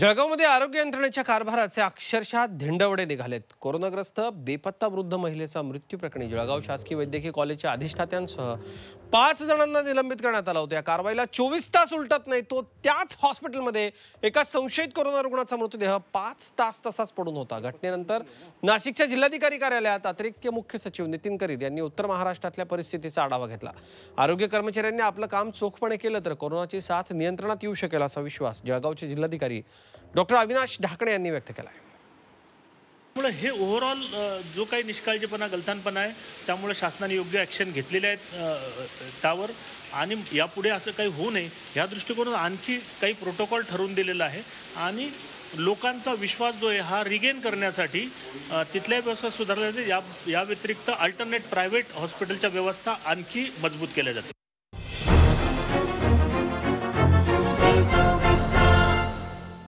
जळगावमध्ये आरोग्य यंत्रणेच्या कारभाराचे अक्षरशः धिंडवडे निघालेत कोरोनाग्रस्त बेपत्ता वृद्ध महिलेचा मृत्यू प्रकरणी जळगाव शासकीय वैद्यकीय कॉलेजच्या अधिष्ठात्यांसह पाच जणांना निलंबित करण्यात आलं होतं या कारवाईला चोवीस तास उलटत नाही तो त्याच हॉस्पिटलमध्ये एका संशयित कोरोना रुग्णाचा मृतदेह पाच तास तसाच पडून होता घटनेनंतर नाशिकच्या जिल्हाधिकारी कार्यालयात अतिरिक्त मुख्य सचिव नितीन करीर यांनी उत्तर महाराष्ट्रातल्या परिस्थितीचा आढावा घेतला आरोग्य कर्मचाऱ्यांनी आपलं काम चोखपणे केलं तर कोरोनाची साथ नियंत्रणात येऊ शकेल असा विश्वास जळगावचे जिल्हाधिकारी डॉक्टर अविनाश ढाकणे यांनी व्यक्त केला आहे त्यामुळे हे ओव्हरऑल जो काही निष्काळजीपणा गलथानपणा आहे त्यामुळे शासनाने योग्य ॲक्शन घेतलेले आहेत त्यावर आणि यापुढे असं काही होऊ नये ह्या दृष्टिकोनातून आणखी काही प्रोटोकॉल ठरवून दिलेला आहे आणि लोकांचा विश्वास जो आहे हा रिगेन करण्यासाठी तिथल्या व्यवस्था सुधारल्या जाते या या व्यतिरिक्त अल्टरनेट प्रायव्हेट हॉस्पिटलच्या व्यवस्था आणखी मजबूत केल्या जाते